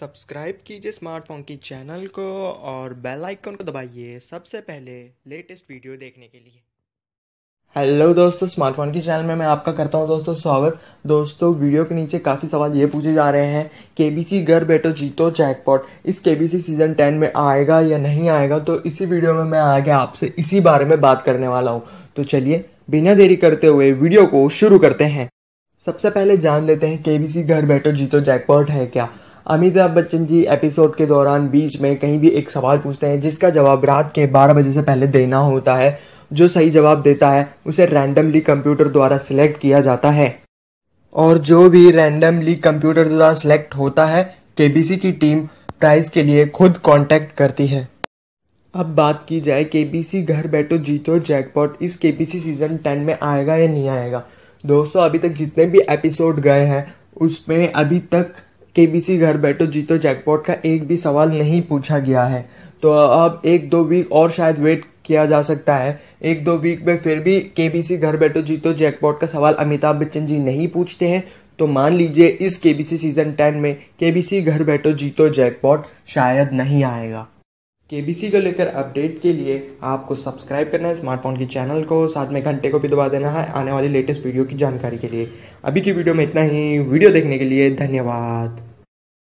subscribe कीजिए smartphone की channel को और बेल आइकन को दबाइए सबसे पहले लेटेस्ट वीडियो देखने के लिए हेलो दोस्तों स्मार्टफोन की चैनल में मैं आपका करता हूं दोस्तों स्वागत दोस्तों वीडियो के नीचे काफ़ी सवाल ये पूछे जा रहे हैं केबीसी घर बैठो जीतो जैकपॉट इस केबीसी सीजन टेन में आएगा या नहीं आएगा तो इसी वीडियो में मैं आगे आपसे इसी बारे में बात करने वाला हूँ तो चलिए बिना देरी करते हुए वीडियो को शुरू करते हैं सबसे पहले जान लेते हैं केबीसी घर बैठो जीतो जैकपॉट है क्या अमिताभ बच्चन जी एपिसोड के दौरान बीच में कहीं भी एक सवाल पूछते हैं जिसका जवाब रात के बारह बजे से पहले देना होता है जो सही जवाब देता है उसे रैंडमली कंप्यूटर द्वारा सिलेक्ट किया जाता है और जो भी रैंडमली कंप्यूटर द्वारा सिलेक्ट होता है केबीसी की टीम प्राइज के लिए खुद कॉन्टेक्ट करती है अब बात की जाए केबीसी घर बैठो जीतो जैकपॉट इस केबीसी सीजन टेन में आएगा या नहीं आएगा दोस्तों अभी तक जितने भी एपिसोड गए हैं उसमें अभी तक केबीसी घर बैठो जीतो जैकपॉट का एक भी सवाल नहीं पूछा गया है तो अब एक दो वीक और शायद वेट किया जा सकता है एक दो वीक में फिर भी केबीसी घर बैठो जीतो जैकपॉट का सवाल अमिताभ बच्चन जी नहीं पूछते हैं तो मान लीजिए इस केबीसी सीजन टेन में केबीसी घर बैठो जीतो जैकपॉट शायद नहीं आएगा केबीसी को लेकर अपडेट के लिए आपको सब्सक्राइब करना है स्मार्टफोन के चैनल को साथ में घंटे को भी दबा देना है आने वाली लेटेस्ट वीडियो की जानकारी के लिए अभी की वीडियो में इतना ही वीडियो देखने के लिए धन्यवाद